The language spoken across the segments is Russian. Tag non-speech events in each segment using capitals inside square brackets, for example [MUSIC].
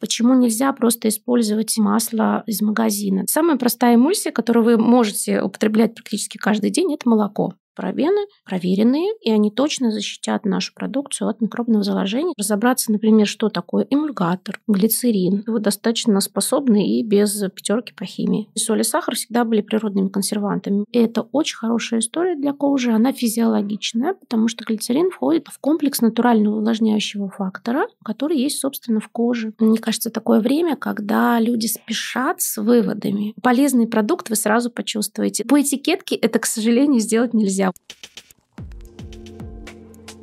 Почему нельзя просто использовать масло из магазина? Самая простая эмульсия, которую вы можете употреблять практически каждый день, это молоко парабены, проверенные, и они точно защитят нашу продукцию от микробного заложения. Разобраться, например, что такое эмульгатор, глицерин. Вы достаточно способны и без пятерки по химии. И соль и сахар всегда были природными консервантами. И это очень хорошая история для кожи. Она физиологичная, потому что глицерин входит в комплекс натурального увлажняющего фактора, который есть, собственно, в коже. Мне кажется, такое время, когда люди спешат с выводами. Полезный продукт вы сразу почувствуете. По этикетке это, к сожалению, сделать нельзя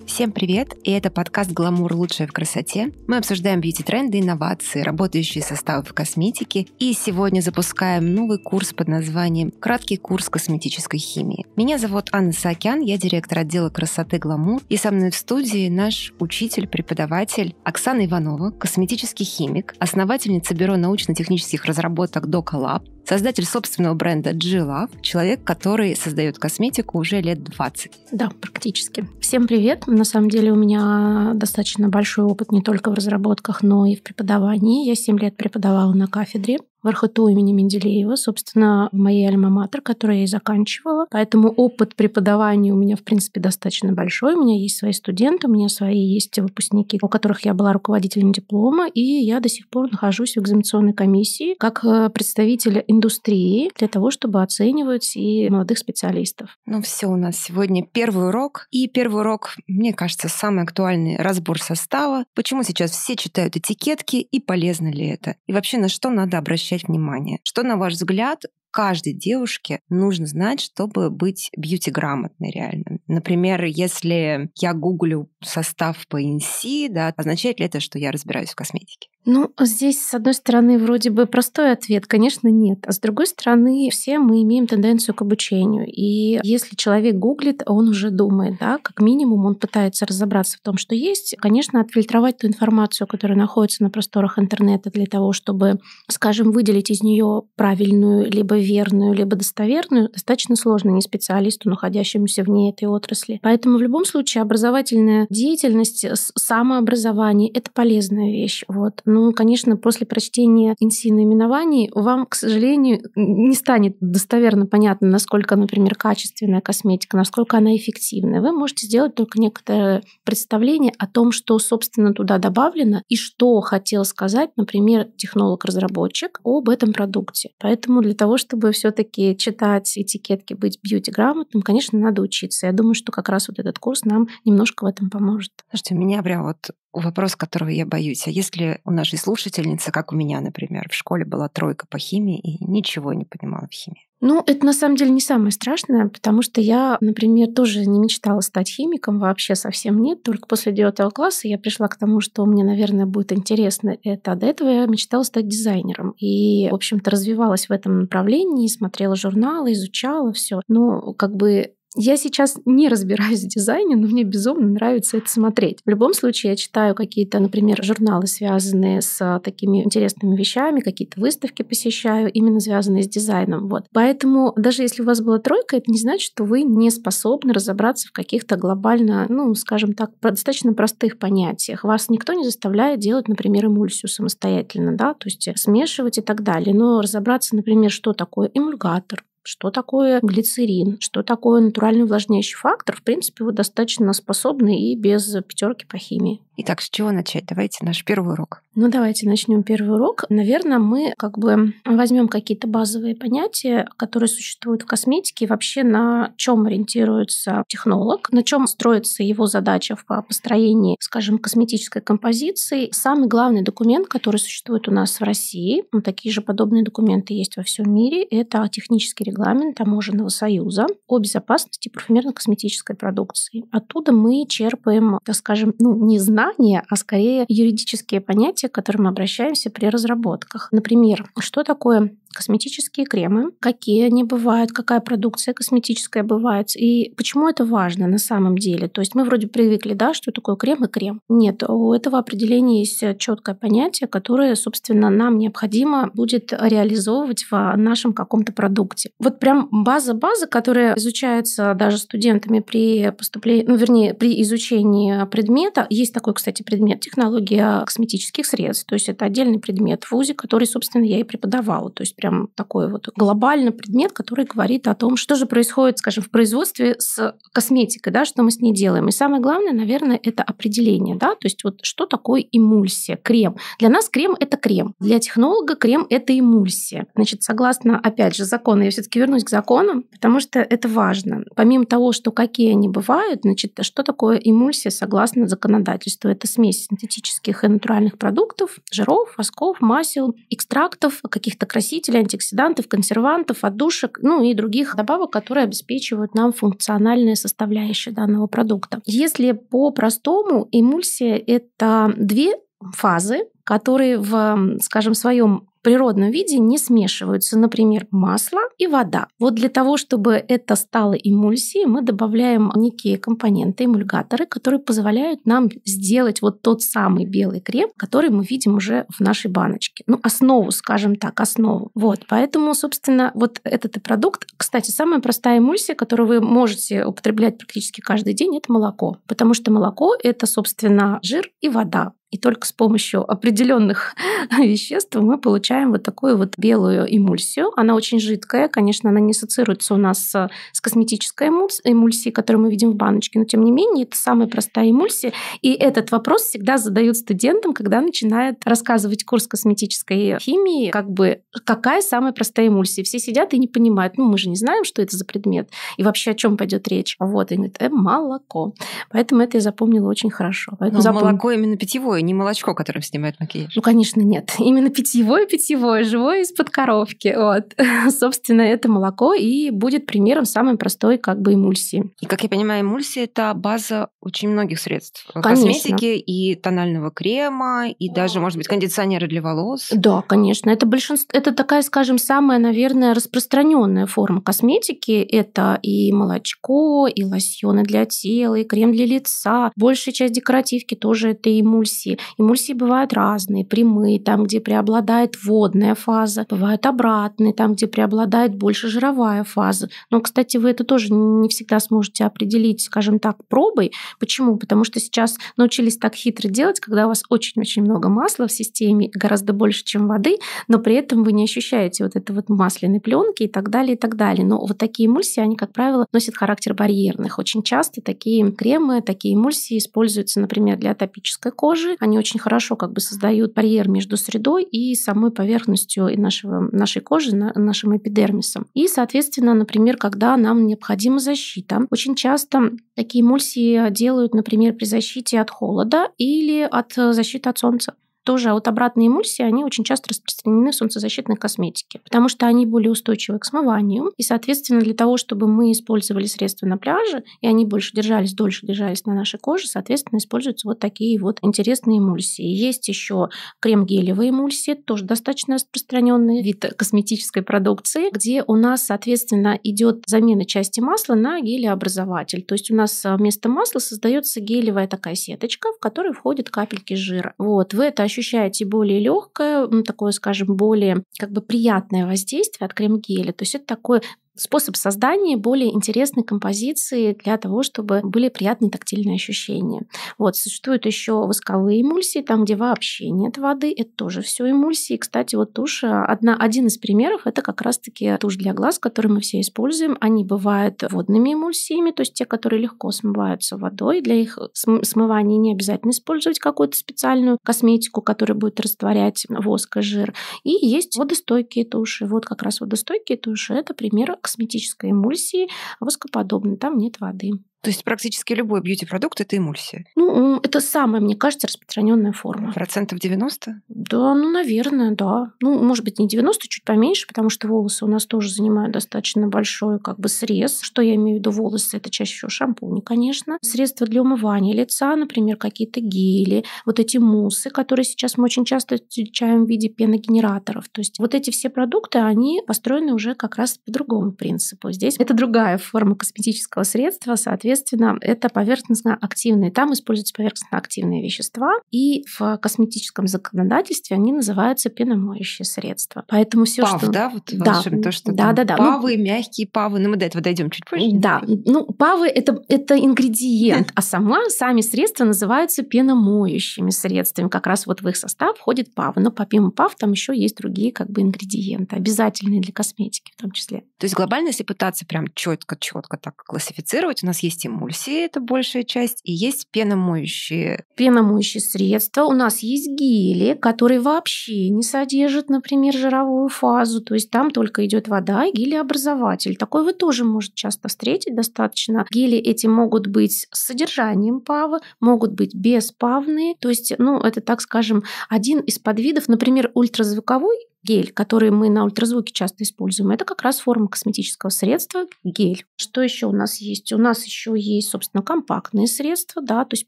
Всем привет! И это подкаст «Гламур. Лучшее в красоте». Мы обсуждаем бьюти-тренды, инновации, работающие составы в косметике. И сегодня запускаем новый курс под названием «Краткий курс косметической химии». Меня зовут Анна Саакян, я директор отдела красоты «Гламур». И со мной в студии наш учитель, преподаватель Оксана Иванова, косметический химик, основательница Бюро научно-технических разработок «Доколаб», Создатель собственного бренда G-Love, человек, который создает косметику уже лет 20. Да, практически. Всем привет. На самом деле у меня достаточно большой опыт не только в разработках, но и в преподавании. Я 7 лет преподавала на кафедре в РХТУ имени Менделеева, собственно, в моей альма-матер, которую я и заканчивала. Поэтому опыт преподавания у меня, в принципе, достаточно большой. У меня есть свои студенты, у меня свои есть выпускники, у которых я была руководителем диплома, и я до сих пор нахожусь в экзаменационной комиссии как э, представитель индустрии для того, чтобы оценивать и молодых специалистов. Ну все, у нас сегодня первый урок. И первый урок, мне кажется, самый актуальный разбор состава. Почему сейчас все читают этикетки и полезно ли это? И вообще на что надо обращать обращать внимание. Что, на ваш взгляд, каждой девушке нужно знать, чтобы быть бьюти-грамотной реально. Например, если я гуглю состав по NC, да, означает ли это, что я разбираюсь в косметике? Ну, здесь, с одной стороны, вроде бы простой ответ, конечно, нет. А с другой стороны, все мы имеем тенденцию к обучению. И если человек гуглит, он уже думает, да, как минимум он пытается разобраться в том, что есть. Конечно, отфильтровать ту информацию, которая находится на просторах интернета для того, чтобы, скажем, выделить из нее правильную, либо верную, либо достоверную, достаточно сложно не специалисту, находящемуся вне этой отрасли. Поэтому в любом случае образовательная деятельность, самообразование — это полезная вещь. Вот. Ну, конечно, после прочтения NC наименований вам, к сожалению, не станет достоверно понятно, насколько, например, качественная косметика, насколько она эффективная. Вы можете сделать только некоторое представление о том, что, собственно, туда добавлено и что хотел сказать, например, технолог-разработчик об этом продукте. Поэтому для того, чтобы все таки читать этикетки, быть бьюти-грамотным, конечно, надо учиться. Я думаю, что как раз вот этот курс нам немножко в этом поможет. Слушайте, меня прям вот вопрос, которого я боюсь. А если у нашей слушательницы, как у меня, например, в школе была тройка по химии и ничего не понимала в химии? Ну, это на самом деле не самое страшное, потому что я, например, тоже не мечтала стать химиком, вообще совсем нет. Только после девятого класса я пришла к тому, что мне, наверное, будет интересно это. А до этого я мечтала стать дизайнером. И, в общем-то, развивалась в этом направлении, смотрела журналы, изучала все. Но ну, как бы я сейчас не разбираюсь в дизайне, но мне безумно нравится это смотреть. В любом случае, я читаю какие-то, например, журналы, связанные с а, такими интересными вещами, какие-то выставки посещаю, именно связанные с дизайном. Вот. Поэтому даже если у вас была тройка, это не значит, что вы не способны разобраться в каких-то глобально, ну, скажем так, достаточно простых понятиях. Вас никто не заставляет делать, например, эмульсию самостоятельно, да, то есть смешивать и так далее. Но разобраться, например, что такое эмульгатор, что такое глицерин, что такое натуральный увлажняющий фактор, в принципе, вы достаточно способны и без пятерки по химии. Итак, с чего начать? Давайте наш первый урок. Ну, давайте начнем первый урок. Наверное, мы как бы возьмем какие-то базовые понятия, которые существуют в косметике, и вообще на чем ориентируется технолог, на чем строится его задача в построении, скажем, косметической композиции. Самый главный документ, который существует у нас в России, ну, такие же подобные документы есть во всем мире, это технический регламент регламент Таможенного союза о безопасности парфюмерно-косметической продукции. Оттуда мы черпаем, так скажем, ну, не знания, а скорее юридические понятия, к которым мы обращаемся при разработках. Например, что такое косметические кремы, какие они бывают, какая продукция косметическая бывает и почему это важно на самом деле. То есть мы вроде привыкли, да, что такое крем и крем. Нет, у этого определения есть э, четкое понятие, которое, собственно, нам необходимо будет реализовывать в а, нашем каком-то продукте. Вот прям база-база, которая изучается даже студентами при поступлении, ну, вернее, при изучении предмета. Есть такой, кстати, предмет технология косметических средств. То есть это отдельный предмет в ВУЗе, который, собственно, я и преподавала. То есть прям такой вот глобальный предмет, который говорит о том, что же происходит, скажем, в производстве с косметикой, да, что мы с ней делаем. И самое главное, наверное, это определение, да, то есть вот что такое эмульсия, крем. Для нас крем – это крем, для технолога крем – это эмульсия. Значит, согласно, опять же, закону, я все таки вернусь к законам, потому что это важно. Помимо того, что какие они бывают, значит, что такое эмульсия согласно законодательству? Это смесь синтетических и натуральных продуктов, жиров, восков, масел, экстрактов, каких-то красителей, числе антиоксидантов, консервантов, отдушек, ну и других добавок, которые обеспечивают нам функциональные составляющие данного продукта. Если по-простому, эмульсия – это две фазы, которые в, скажем, своем природном виде не смешиваются, например, масло и вода. Вот для того, чтобы это стало эмульсией, мы добавляем некие компоненты, эмульгаторы, которые позволяют нам сделать вот тот самый белый крем, который мы видим уже в нашей баночке. Ну, основу, скажем так, основу. Вот, поэтому, собственно, вот этот и продукт. Кстати, самая простая эмульсия, которую вы можете употреблять практически каждый день, это молоко. Потому что молоко – это, собственно, жир и вода. И только с помощью определенных [LAUGHS] веществ мы получаем вот такую вот белую эмульсию. Она очень жидкая, конечно, она не ассоциируется у нас с косметической эмульсией, которую мы видим в баночке, но тем не менее это самая простая эмульсия. И этот вопрос всегда задают студентам, когда начинают рассказывать курс косметической химии, как бы какая самая простая эмульсия. Все сидят и не понимают, ну мы же не знаем, что это за предмет и вообще о чем пойдет речь. Вот, и говорит, э, молоко. Поэтому это я запомнила очень хорошо. Поэтому ну, а запом... Молоко именно питьевое питьевое, не молочко, которым снимают макияж. Ну, конечно, нет. [LAUGHS] Именно питьевое, питьевое, живое из-под коровки. Вот. [LAUGHS] Собственно, это молоко и будет примером самой простой как бы эмульсии. И, как я понимаю, эмульсия – это база очень многих средств. Конечно. Косметики и тонального крема, и даже, может быть, кондиционеры для волос. Да, конечно. Это, большинство, это такая, скажем, самая, наверное, распространенная форма косметики. Это и молочко, и лосьоны для тела, и крем для лица. Большая часть декоративки тоже это эмульсия эмульсии. Эмульсии бывают разные, прямые, там, где преобладает водная фаза, бывают обратные, там, где преобладает больше жировая фаза. Но, кстати, вы это тоже не всегда сможете определить, скажем так, пробой. Почему? Потому что сейчас научились так хитро делать, когда у вас очень-очень много масла в системе, гораздо больше, чем воды, но при этом вы не ощущаете вот этой вот масляной пленки и так далее, и так далее. Но вот такие эмульсии, они, как правило, носят характер барьерных. Очень часто такие кремы, такие эмульсии используются, например, для атопической кожи, они очень хорошо как бы создают барьер между средой и самой поверхностью и нашего, нашей кожи, на, нашим эпидермисом. И, соответственно, например, когда нам необходима защита, очень часто такие эмульсии делают, например, при защите от холода или от э, защиты от солнца тоже а вот обратные эмульсии, они очень часто распространены в солнцезащитной косметике, потому что они более устойчивы к смыванию, и, соответственно, для того, чтобы мы использовали средства на пляже, и они больше держались, дольше держались на нашей коже, соответственно, используются вот такие вот интересные эмульсии. Есть еще крем-гелевые эмульсии, тоже достаточно распространенный вид косметической продукции, где у нас, соответственно, идет замена части масла на гелеобразователь. То есть у нас а, вместо масла создается гелевая такая сеточка, в которой входят капельки жира. Вот, вы это ощущаете более легкое, ну, такое, скажем, более как бы приятное воздействие от крем-геля. То есть это такой способ создания более интересной композиции для того, чтобы были приятные тактильные ощущения. Вот, существуют еще восковые эмульсии, там, где вообще нет воды, это тоже все эмульсии. Кстати, вот тушь, а, одна, один из примеров, это как раз-таки тушь для глаз, которую мы все используем. Они бывают водными эмульсиями, то есть те, которые легко смываются водой. Для их смывания не обязательно использовать какую-то специальную косметику, которая будет растворять воск и жир. И есть водостойкие туши. Вот как раз водостойкие туши – это пример косметической эмульсии воскоподобной, там нет воды. То есть практически любой бьюти-продукт это эмульсия. Ну, это самая, мне кажется, распространенная форма. Процентов 90? Да, ну, наверное, да. Ну, может быть, не 90, чуть поменьше, потому что волосы у нас тоже занимают достаточно большой как бы срез. Что я имею в виду волосы? Это чаще всего шампуни, конечно. Средства для умывания лица, например, какие-то гели, вот эти мусы, которые сейчас мы очень часто встречаем в виде пеногенераторов. То есть вот эти все продукты, они построены уже как раз по другому принципу. Здесь это другая форма косметического средства, соответственно, соответственно, это поверхностно-активные. Там используются поверхностно-активные вещества, и в косметическом законодательстве они называются пеномоющие средства. Поэтому все, что... да? Вот да, то, что да, да, да. Павы, ну, мягкие павы, но мы до этого дойдем чуть позже. Да, ну, павы это, – это ингредиент, а сама, сами средства называются пеномоющими средствами. Как раз вот в их состав входит павы. Но помимо пав там еще есть другие как бы ингредиенты, обязательные для косметики в том числе. То есть глобально, если пытаться прям четко-четко так классифицировать, у нас есть есть эмульсии, это большая часть, и есть пеномоющие. Пеномоющие средства. У нас есть гели, которые вообще не содержат, например, жировую фазу. То есть там только идет вода и гелеобразователь. Такой вы тоже можете часто встретить достаточно. Гели эти могут быть с содержанием павы, могут быть беспавные. То есть, ну, это, так скажем, один из подвидов, например, ультразвуковой гель, который мы на ультразвуке часто используем, это как раз форма косметического средства гель. Что еще у нас есть? У нас еще есть, собственно, компактные средства, да, то есть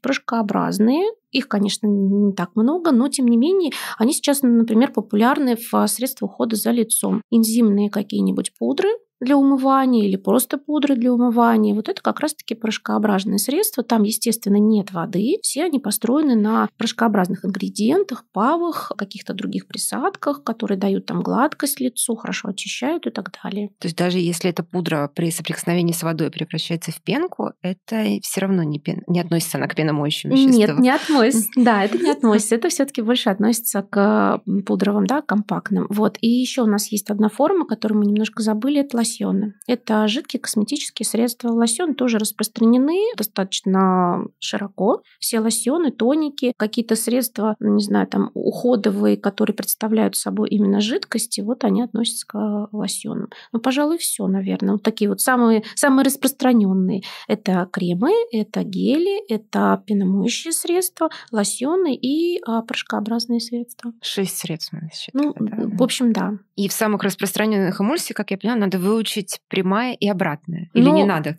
прыжкообразные. Их, конечно, не так много, но тем не менее они сейчас, например, популярны в средствах ухода за лицом. Энзимные какие-нибудь пудры, для умывания или просто пудры для умывания. Вот это как раз-таки порошкообразные средства. Там, естественно, нет воды. Все они построены на порошкообразных ингредиентах, павах, каких-то других присадках, которые дают там гладкость лицу, хорошо очищают и так далее. То есть даже если эта пудра при соприкосновении с водой превращается в пенку, это все равно не, пен... не относится она к пеномоющим веществам? Нет, не относится. [LAUGHS] Да, это не относится. Это все таки больше относится к пудровым, да, компактным. Вот. И еще у нас есть одна форма, которую мы немножко забыли, это лосьоны. Это жидкие косметические средства. Лосьоны тоже распространены достаточно широко. Все лосьоны, тоники, какие-то средства, ну, не знаю, там уходовые, которые представляют собой именно жидкости, вот они относятся к лосьонам. Ну, пожалуй, все, наверное. Вот такие вот самые, самые распространенные. Это кремы, это гели, это пеномоющие средства, лосьоны и а, порошкообразные средства. Шесть средств мы считали, Ну, да, в общем, да. И в самых распространенных эмульсий, как я поняла, надо вы выучить прямая и обратная? Или ну... не надо?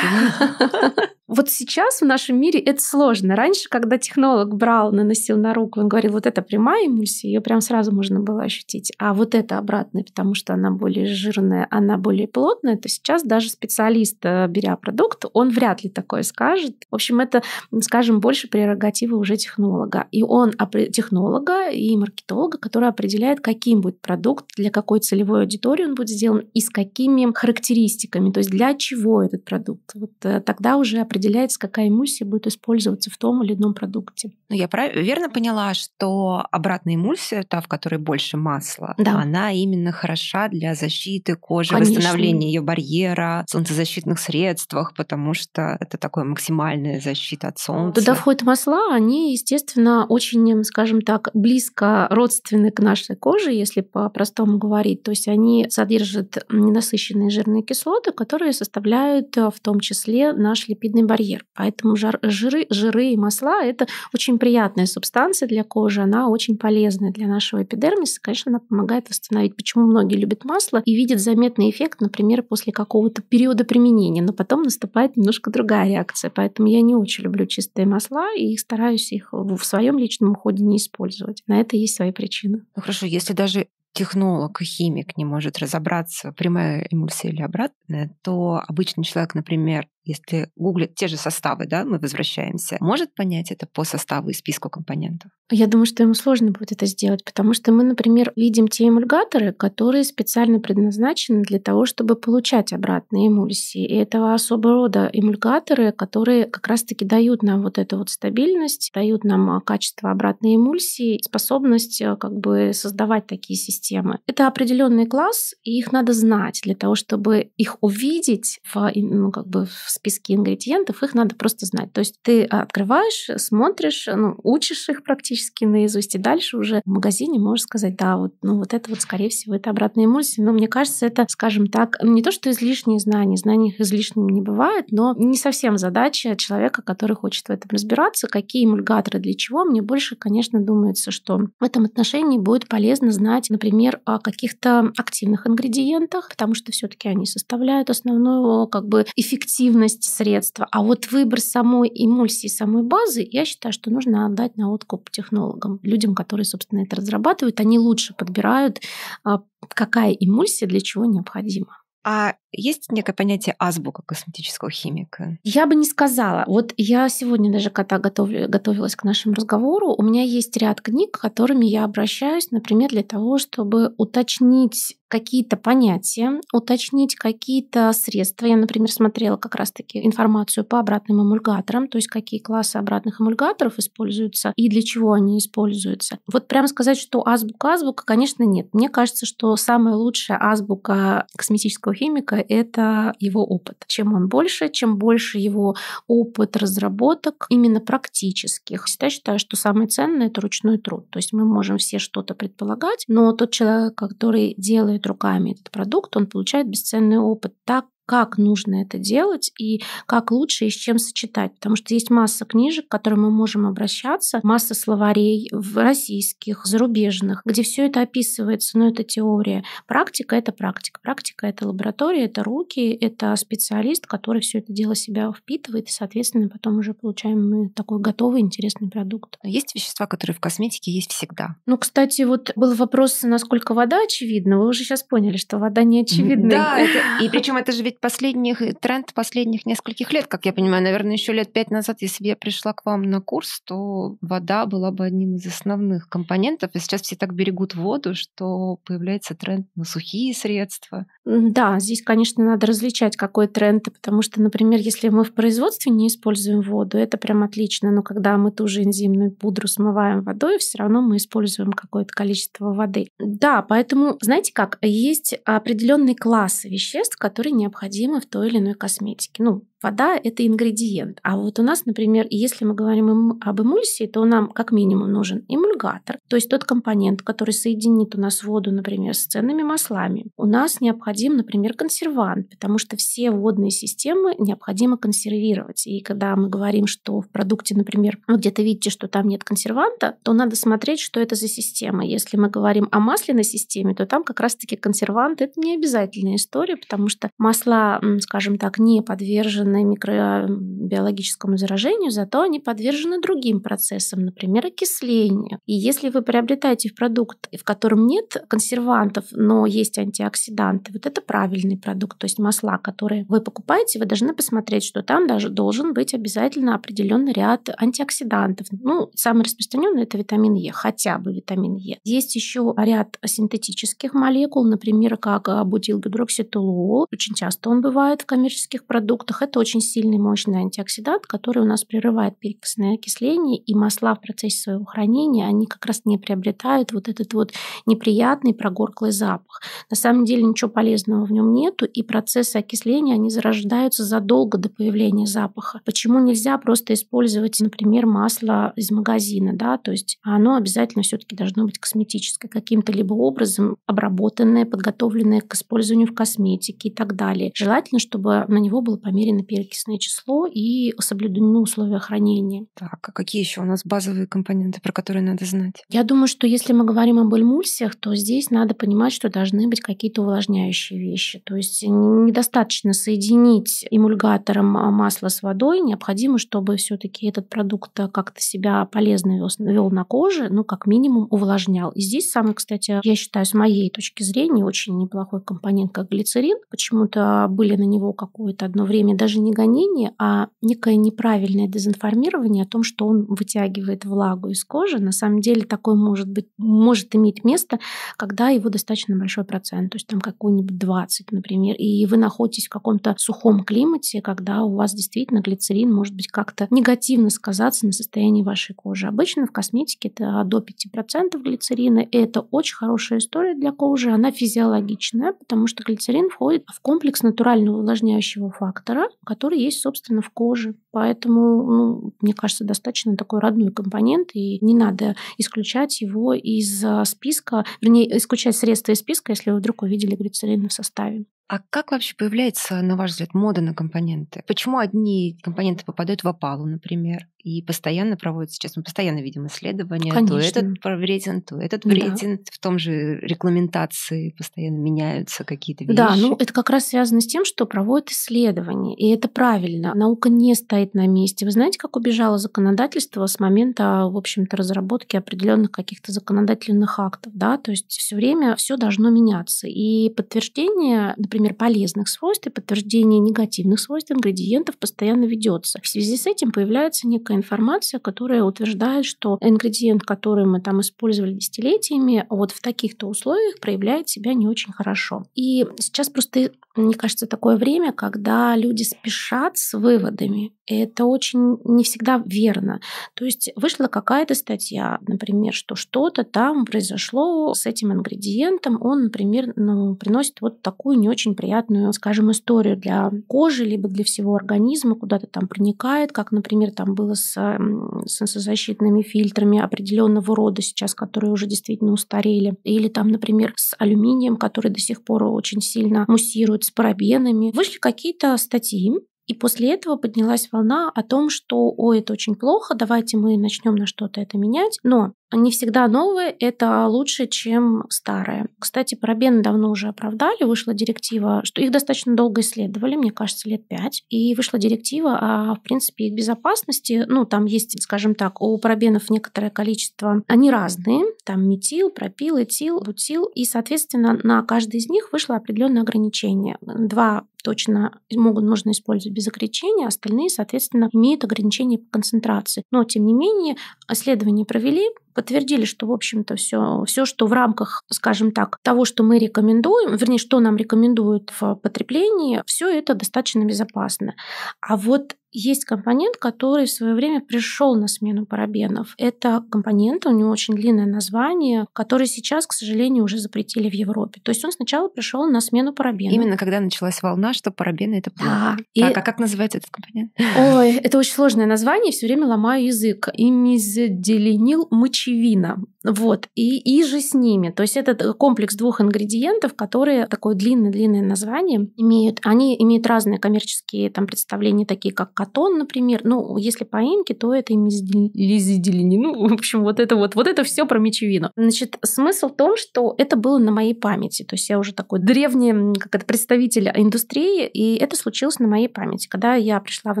[LAUGHS] Вот сейчас в нашем мире это сложно. Раньше, когда технолог брал, наносил на руку, он говорил, вот это прямая эмульсия, ее прям сразу можно было ощутить. А вот это обратная, потому что она более жирная, она более плотная, то сейчас даже специалист, э, беря продукт, он вряд ли такое скажет. В общем, это, скажем, больше прерогатива уже технолога. И он технолога и маркетолога, который определяет, каким будет продукт, для какой целевой аудитории он будет сделан и с какими характеристиками, то есть для чего этот продукт. Вот э, тогда уже определяется определяется, какая эмульсия будет использоваться в том или ином продукте. Ну, я прав... верно поняла, что обратная эмульсия, та, в которой больше масла, да. она именно хороша для защиты кожи, Конечно. восстановления ее барьера, солнцезащитных средствах, потому что это такое максимальная защита от солнца. Туда входят масла, они, естественно, очень, скажем так, близко родственны к нашей коже, если по-простому говорить. То есть они содержат ненасыщенные жирные кислоты, которые составляют э, в том числе наш липидный барьер барьер. Поэтому жар, жиры, жиры и масла – это очень приятная субстанция для кожи, она очень полезная для нашего эпидермиса. Конечно, она помогает восстановить, почему многие любят масло и видят заметный эффект, например, после какого-то периода применения, но потом наступает немножко другая реакция. Поэтому я не очень люблю чистые масла и стараюсь их в своем личном уходе не использовать. На это есть свои причины. Ну хорошо, если даже технолог и химик не может разобраться, прямая эмульсия или обратная, то обычный человек, например, если гуглит те же составы, да, мы возвращаемся, может понять это по составу и списку компонентов? Я думаю, что ему сложно будет это сделать, потому что мы, например, видим те эмульгаторы, которые специально предназначены для того, чтобы получать обратные эмульсии. И это особого рода эмульгаторы, которые как раз-таки дают нам вот эту вот стабильность, дают нам а, качество обратной эмульсии, способность а, как бы создавать такие системы. Это определенный класс, и их надо знать для того, чтобы их увидеть в, ну, как бы в списке ингредиентов, их надо просто знать. То есть ты открываешь, смотришь, ну, учишь их практически наизусть, и дальше уже в магазине можешь сказать, да, вот, ну, вот это вот, скорее всего, это обратная эмульсия. Но мне кажется, это, скажем так, не то, что излишние знания, знаний их излишним не бывает, но не совсем задача человека, который хочет в этом разбираться, какие эмульгаторы для чего. Мне больше, конечно, думается, что в этом отношении будет полезно знать, например, о каких-то активных ингредиентах, потому что все таки они составляют основную как бы эффективность эффективность средства. А вот выбор самой эмульсии, самой базы, я считаю, что нужно отдать на откуп технологам, людям, которые, собственно, это разрабатывают. Они лучше подбирают, а, какая эмульсия для чего необходима. А есть некое понятие азбука косметического химика? Я бы не сказала. Вот я сегодня даже, когда готовлю, готовилась к нашему разговору, у меня есть ряд книг, которыми я обращаюсь, например, для того, чтобы уточнить какие-то понятия, уточнить какие-то средства. Я, например, смотрела как раз-таки информацию по обратным эмульгаторам, то есть какие классы обратных эмульгаторов используются и для чего они используются. Вот прямо сказать, что азбука-азбука, конечно, нет. Мне кажется, что самая лучшая азбука косметического химика – это его опыт. Чем он больше, чем больше его опыт разработок именно практических. Я считаю, что самое ценное – это ручной труд. То есть мы можем все что-то предполагать, но тот человек, который делает руками этот продукт, он получает бесценный опыт. Так как нужно это делать и как лучше и с чем сочетать. Потому что есть масса книжек, к которым мы можем обращаться, масса словарей в российских, зарубежных, где все это описывается, но это теория. Практика — это практика. Практика — это лаборатория, это руки, это специалист, который все это дело себя впитывает, и, соответственно, потом уже получаем мы такой готовый интересный продукт. Есть вещества, которые в косметике есть всегда? Ну, кстати, вот был вопрос, насколько вода очевидна. Вы уже сейчас поняли, что вода не очевидна. Да, и причем это же ведь ведь последних э, тренд последних нескольких лет, как я понимаю, наверное, еще лет пять назад, если бы я пришла к вам на курс, то вода была бы одним из основных компонентов. И сейчас все так берегут воду, что появляется тренд на сухие средства. Да, здесь, конечно, надо различать, какой тренд, потому что, например, если мы в производстве не используем воду, это прям отлично, но когда мы ту же энзимную пудру смываем водой, все равно мы используем какое-то количество воды. Да, поэтому, знаете как, есть определенные классы веществ, которые необходимы необходимы в той или иной косметике. Ну, Вода – это ингредиент. А вот у нас, например, если мы говорим об эмульсии, то нам как минимум нужен эмульгатор, то есть тот компонент, который соединит у нас воду, например, с ценными маслами. У нас необходим, например, консервант, потому что все водные системы необходимо консервировать. И когда мы говорим, что в продукте, например, вы где-то видите, что там нет консерванта, то надо смотреть, что это за система. Если мы говорим о масляной системе, то там как раз-таки консервант – это не обязательная история, потому что масла, скажем так, не подвержены подвержены микробиологическому заражению, зато они подвержены другим процессам, например, окислению. И если вы приобретаете продукт, в котором нет консервантов, но есть антиоксиданты, вот это правильный продукт, то есть масла, которые вы покупаете, вы должны посмотреть, что там даже должен быть обязательно определенный ряд антиоксидантов. Ну, самый распространенный это витамин Е, хотя бы витамин Е. Есть еще ряд синтетических молекул, например, как а, бутилгидрокситулол. Очень часто он бывает в коммерческих продуктах. Это очень сильный мощный антиоксидант, который у нас прерывает перекисное окисление, и масла в процессе своего хранения, они как раз не приобретают вот этот вот неприятный прогорклый запах. На самом деле ничего полезного в нем нету, и процессы окисления, они зарождаются задолго до появления запаха. Почему нельзя просто использовать, например, масло из магазина, да, то есть оно обязательно все-таки должно быть косметическое, каким-то либо образом обработанное, подготовленное к использованию в косметике и так далее. Желательно, чтобы на него было померено перекисное число и соблюдены условия хранения. Так, а какие еще у нас базовые компоненты, про которые надо знать? Я думаю, что если мы говорим об эмульсиях, то здесь надо понимать, что должны быть какие-то увлажняющие вещи. То есть недостаточно соединить эмульгатором масло с водой, необходимо, чтобы все-таки этот продукт как-то себя полезно вел, вел на коже, ну, как минимум, увлажнял. И здесь самый, кстати, я считаю, с моей точки зрения, очень неплохой компонент, как глицерин. Почему-то были на него какое-то одно время даже даже не гонение, а некое неправильное дезинформирование о том, что он вытягивает влагу из кожи. На самом деле такое может, быть, может иметь место, когда его достаточно большой процент, то есть там какой-нибудь 20, например, и вы находитесь в каком-то сухом климате, когда у вас действительно глицерин может быть как-то негативно сказаться на состоянии вашей кожи. Обычно в косметике это до 5% глицерина, и это очень хорошая история для кожи, она физиологичная, потому что глицерин входит в комплекс натурального увлажняющего фактора, который есть, собственно, в коже. Поэтому, ну, мне кажется, достаточно такой родной компонент, и не надо исключать его из а, списка, вернее, исключать средства из списка, если вы вдруг увидели глицерин в составе. А как вообще появляется, на ваш взгляд, мода на компоненты? Почему одни компоненты попадают в опалу, например, и постоянно проводятся, сейчас мы постоянно видим исследования, Конечно. то этот вреден, то этот вреден, да. в том же регламентации постоянно меняются какие-то вещи. Да, ну это как раз связано с тем, что проводят исследования, и это правильно. Наука не стоит на месте. Вы знаете, как убежало законодательство с момента, в общем-то, разработки определенных каких-то законодательных актов, да, то есть все время все должно меняться. И подтверждение, например, например, полезных свойств и подтверждение негативных свойств ингредиентов постоянно ведется. В связи с этим появляется некая информация, которая утверждает, что ингредиент, который мы там использовали десятилетиями, вот в таких-то условиях проявляет себя не очень хорошо. И сейчас просто, мне кажется, такое время, когда люди спешат с выводами, это очень не всегда верно. То есть вышла какая-то статья, например, что что-то там произошло с этим ингредиентом, он, например, ну, приносит вот такую не очень приятную, скажем, историю для кожи, либо для всего организма, куда-то там проникает, как, например, там было с солнцезащитными фильтрами определенного рода сейчас, которые уже действительно устарели, или там, например, с алюминием, который до сих пор очень сильно муссирует, с парабенами. Вышли какие-то статьи, и после этого поднялась волна о том, что, ой, это очень плохо, давайте мы начнем на что-то это менять. Но не всегда новое – это лучше, чем старое. Кстати, про давно уже оправдали. Вышла директива, что их достаточно долго исследовали, мне кажется, лет пять. И вышла директива о, в принципе, их безопасности. Ну, там есть, скажем так, у пробенов некоторое количество. Они разные. Там метил, пропил, этил, бутил. И, соответственно, на каждый из них вышло определенное ограничение. Два точно могут, можно использовать без ограничения, остальные, соответственно, имеют ограничения по концентрации. Но, тем не менее, исследования провели, подтвердили, что, в общем-то, все, все, что в рамках, скажем так, того, что мы рекомендуем, вернее, что нам рекомендуют в потреблении, все это достаточно безопасно. А вот есть компонент, который в свое время пришел на смену парабенов. Это компонент, у него очень длинное название, который сейчас, к сожалению, уже запретили в Европе. То есть он сначала пришел на смену парабенов. Именно когда началась волна, что парабены это плохо. Да. Так, и... а как называется этот компонент? Ой, это очень сложное название, все время ломаю язык. Имизоделенил мочевина. Вот. И, и же с ними. То есть это э, комплекс двух ингредиентов, которые такое длинное-длинное название имеют. Они имеют разные коммерческие там, представления, такие как катон, например, ну, если по инке, то это и мезидилини. Ну, в общем, вот это вот, вот это все про мечевину. Значит, смысл в том, что это было на моей памяти. То есть я уже такой древний, как это, представитель индустрии, и это случилось на моей памяти. Когда я пришла в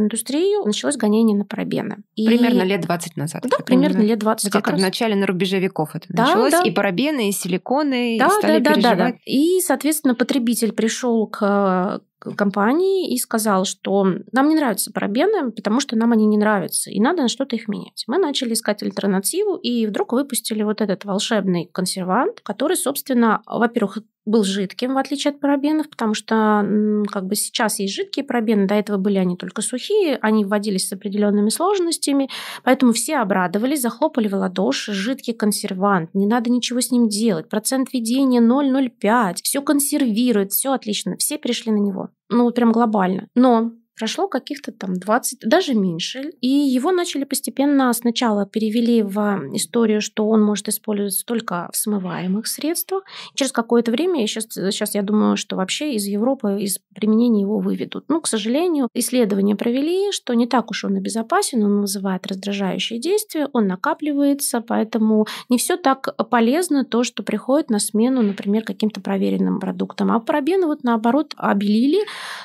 индустрию, началось гонение на парабены. И... Примерно лет 20 назад. Да, примерно понимаю. лет 20 Где-то как раз. в начале на рубеже веков это да, началось. Да. И парабены, и силиконы, да, и стали да, да, переживать. Да, да. И, соответственно, потребитель пришел к компании и сказал, что нам не нравятся парабены, потому что нам они не нравятся, и надо на что-то их менять. Мы начали искать альтернативу, и вдруг выпустили вот этот волшебный консервант, который, собственно, во-первых, был жидким, в отличие от парабенов, потому что как бы сейчас есть жидкие парабены, до этого были они только сухие, они вводились с определенными сложностями, поэтому все обрадовались, захлопали в ладоши, жидкий консервант, не надо ничего с ним делать, процент ведения 0,05, все консервирует, все отлично, все перешли на него, ну прям глобально. Но Прошло каких-то там 20, даже меньше. И его начали постепенно сначала перевели в историю, что он может использоваться только в смываемых средствах. Через какое-то время, сейчас, сейчас я думаю, что вообще из Европы, из применения его выведут. Ну, к сожалению, исследования провели, что не так уж он и безопасен, он вызывает раздражающие действия, он накапливается, поэтому не все так полезно то, что приходит на смену, например, каким-то проверенным продуктам. А парабены вот наоборот обелили,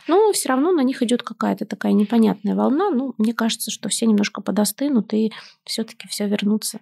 но все равно на них идет какая какая-то такая непонятная волна. Ну, мне кажется, что все немножко подостынут и все-таки все вернутся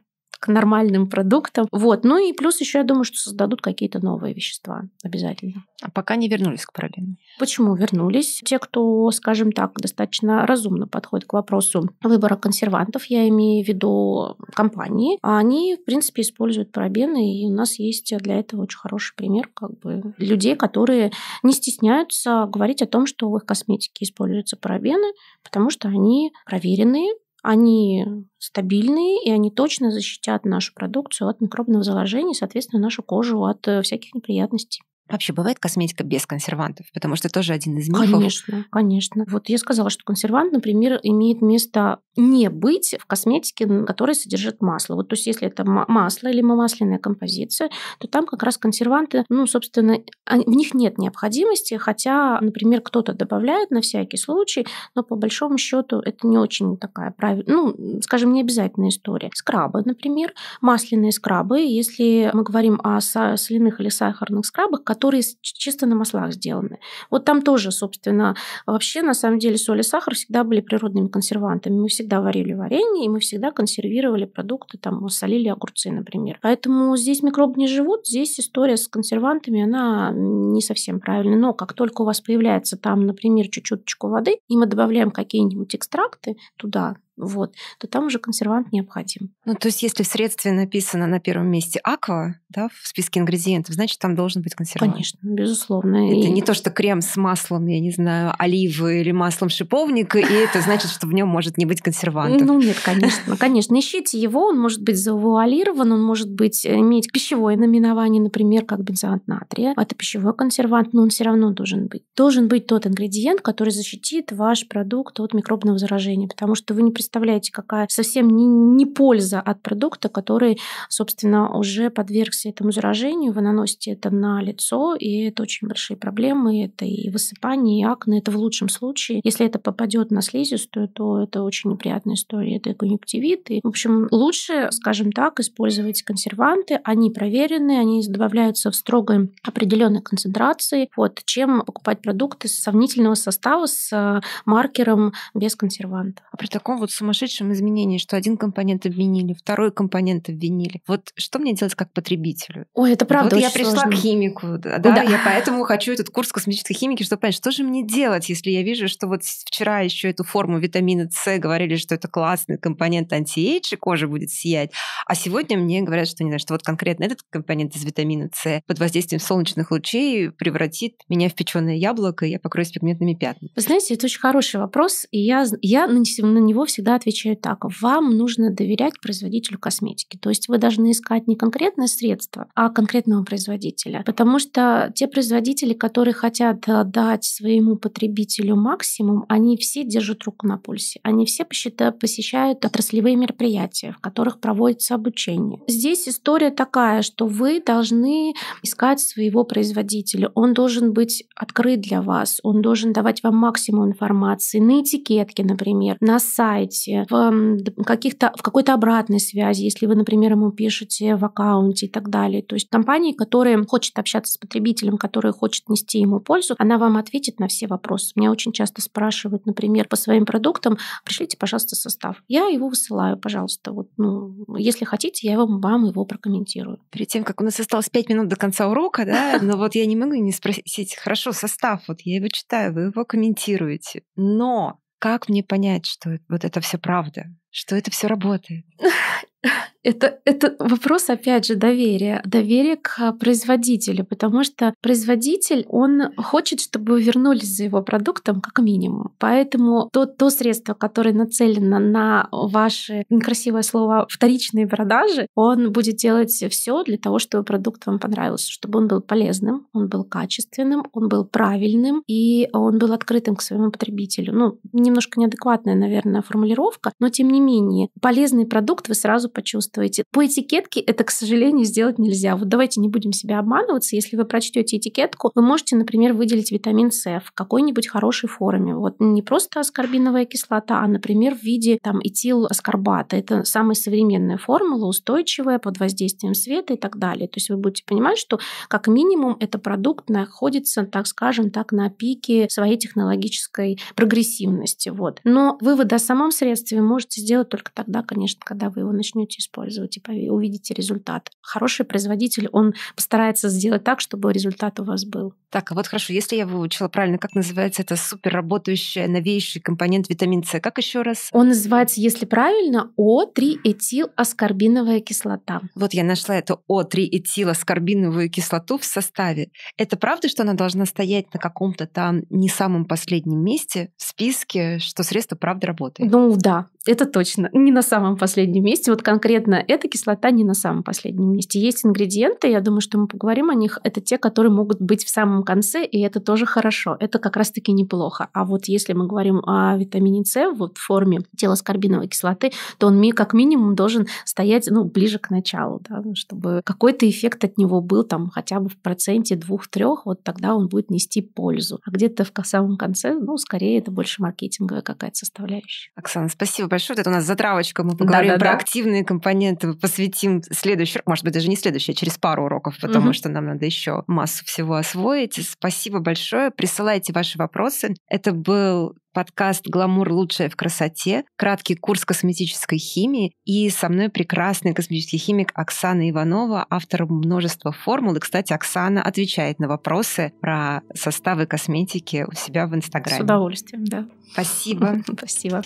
нормальным продуктам. Вот. Ну и плюс еще я думаю, что создадут какие-то новые вещества обязательно. А пока не вернулись к парабену? Почему вернулись? Те, кто, скажем так, достаточно разумно подходит к вопросу выбора консервантов, я имею в виду компании, они, в принципе, используют парабены, и у нас есть для этого очень хороший пример как бы людей, которые не стесняются говорить о том, что в их косметике используются парабены, потому что они проверенные, они стабильные, и они точно защитят нашу продукцию от микробного заложения, соответственно, нашу кожу от э, всяких неприятностей. Вообще бывает косметика без консервантов, потому что тоже один из мифов. Конечно, конечно. Вот я сказала, что консервант, например, имеет место не быть в косметике, которая содержит масло. Вот, то есть, если это масло или масляная композиция, то там как раз консерванты, ну, собственно, в них нет необходимости, хотя, например, кто-то добавляет на всякий случай, но по большому счету это не очень такая правильная, ну, скажем, не обязательная история. Скрабы, например, масляные скрабы, если мы говорим о соляных или сахарных скрабах, которые чисто на маслах сделаны. Вот там тоже, собственно, вообще на самом деле соль и сахар всегда были природными консервантами. Мы всегда варили варенье, и мы всегда консервировали продукты, там солили огурцы, например. Поэтому здесь микробы не живут, здесь история с консервантами, она не совсем правильная. Но как только у вас появляется там, например, чуть-чуточку воды, и мы добавляем какие-нибудь экстракты туда, вот, то там уже консервант необходим. Ну, то есть, если в средстве написано на первом месте аква, да, в списке ингредиентов, значит, там должен быть консервант. Конечно, безусловно. Это и... не то, что крем с маслом, я не знаю, оливы или маслом шиповника, и это значит, что в нем может не быть консерванта. Ну, нет, конечно. Конечно, ищите его, он может быть завуалирован, он может быть э, иметь пищевое наименование, например, как бензоат натрия. Это пищевой консервант, но он все равно должен быть. Должен быть тот ингредиент, который защитит ваш продукт от микробного заражения, потому что вы не представляете, какая совсем не, не польза от продукта, который, собственно, уже подвергся этому заражению, вы наносите это на лицо, и это очень большие проблемы, это и высыпание, и акне, это в лучшем случае. Если это попадет на слизистую, то это очень неприятная история, это и конъюнктивит. И, в общем, лучше, скажем так, использовать консерванты, они проверены, они добавляются в строгой определенной концентрации, вот, чем покупать продукты сомнительного состава с а, маркером без консерванта. А при таком вот сумасшедшем изменении, что один компонент обвинили, второй компонент обвинили. Вот что мне делать как потребителю? Ой, это правда. Вот я пришла сложно. к химику, ну да, да, я поэтому хочу этот курс космической химики, чтобы понять, что же мне делать, если я вижу, что вот вчера еще эту форму витамина С говорили, что это классный компонент антиэйдж, и кожа будет сиять, а сегодня мне говорят, что не знаю, что вот конкретно этот компонент из витамина С под воздействием солнечных лучей превратит меня в печеное яблоко, и я покроюсь пигментными пятнами. Вы знаете, это очень хороший вопрос, и я, я на него всегда всегда отвечаю так. Вам нужно доверять производителю косметики. То есть вы должны искать не конкретное средство, а конкретного производителя. Потому что те производители, которые хотят э, дать своему потребителю максимум, они все держат руку на пульсе. Они все посещают отраслевые мероприятия, в которых проводится обучение. Здесь история такая, что вы должны искать своего производителя. Он должен быть открыт для вас, он должен давать вам максимум информации на этикетке, например, на сайте, сайте, в, каких-то, в какой-то обратной связи, если вы, например, ему пишете в аккаунте и так далее. То есть компании, которая хочет общаться с потребителем, которая хочет нести ему пользу, она вам ответит на все вопросы. Меня очень часто спрашивают, например, по своим продуктам, пришлите, пожалуйста, состав. Я его высылаю, пожалуйста. Вот, ну, если хотите, я вам, вам его прокомментирую. Перед тем, как у нас осталось 5 минут до конца урока, да, [LAUGHS] но вот я не могу не спросить, хорошо, состав, вот я его читаю, вы его комментируете, но как мне понять, что вот это все правда, что это все работает? [LAUGHS] Это, это вопрос, опять же, доверия. Доверие к производителю, потому что производитель, он хочет, чтобы вы вернулись за его продуктом как минимум. Поэтому то, то средство, которое нацелено на ваши, красивое слово, вторичные продажи, он будет делать все для того, чтобы продукт вам понравился, чтобы он был полезным, он был качественным, он был правильным и он был открытым к своему потребителю. Ну, немножко неадекватная, наверное, формулировка, но тем не менее, полезный продукт вы сразу почувствуете действуете. По этикетке это, к сожалению, сделать нельзя. Вот давайте не будем себя обманываться. Если вы прочтете этикетку, вы можете, например, выделить витамин С в какой-нибудь хорошей форме. Вот не просто аскорбиновая кислота, а, например, в виде там этиласкорбата. Это самая современная формула, устойчивая под воздействием света и так далее. То есть вы будете понимать, что как минимум это продукт находится, так скажем, так на пике своей технологической прогрессивности. Вот. Но выводы о самом средстве можете сделать только тогда, конечно, когда вы его начнете использовать использовать и увидите результат. Хороший производитель, он постарается сделать так, чтобы результат у вас был. Так, а вот хорошо, если я выучила правильно, как называется это супер работающий новейший компонент витамин С? Как еще раз? Он называется, если правильно, о 3 аскорбиновая кислота. Вот я нашла эту о 3 аскорбиновую кислоту в составе. Это правда, что она должна стоять на каком-то там не самом последнем месте в списке, что средство правда работает? Ну да, это точно. Не на самом последнем месте. Вот конкретно эта кислота не на самом последнем месте. Есть ингредиенты, я думаю, что мы поговорим о них. Это те, которые могут быть в самом конце, и это тоже хорошо. Это как раз-таки неплохо. А вот если мы говорим о витамине С вот в форме телоскорбиновой кислоты, то он как минимум должен стоять ну, ближе к началу, да, ну, чтобы какой-то эффект от него был там хотя бы в проценте двух-трех, вот тогда он будет нести пользу. А где-то в самом конце, ну, скорее это больше маркетинговая какая-то составляющая. Оксана, спасибо большое. Вот это у нас затравочка. Мы поговорим да, да, про да. активные компоненты, посвятим следующий, может быть, даже не следующий, а через пару уроков, потому угу. что нам надо еще массу всего освоить. Спасибо большое. Присылайте ваши вопросы. Это был подкаст «Гламур. Лучшее в красоте», краткий курс косметической химии и со мной прекрасный косметический химик Оксана Иванова, автор множества формул. И, кстати, Оксана отвечает на вопросы про составы косметики у себя в Инстаграме. С удовольствием, да. Спасибо. [LAUGHS] Спасибо.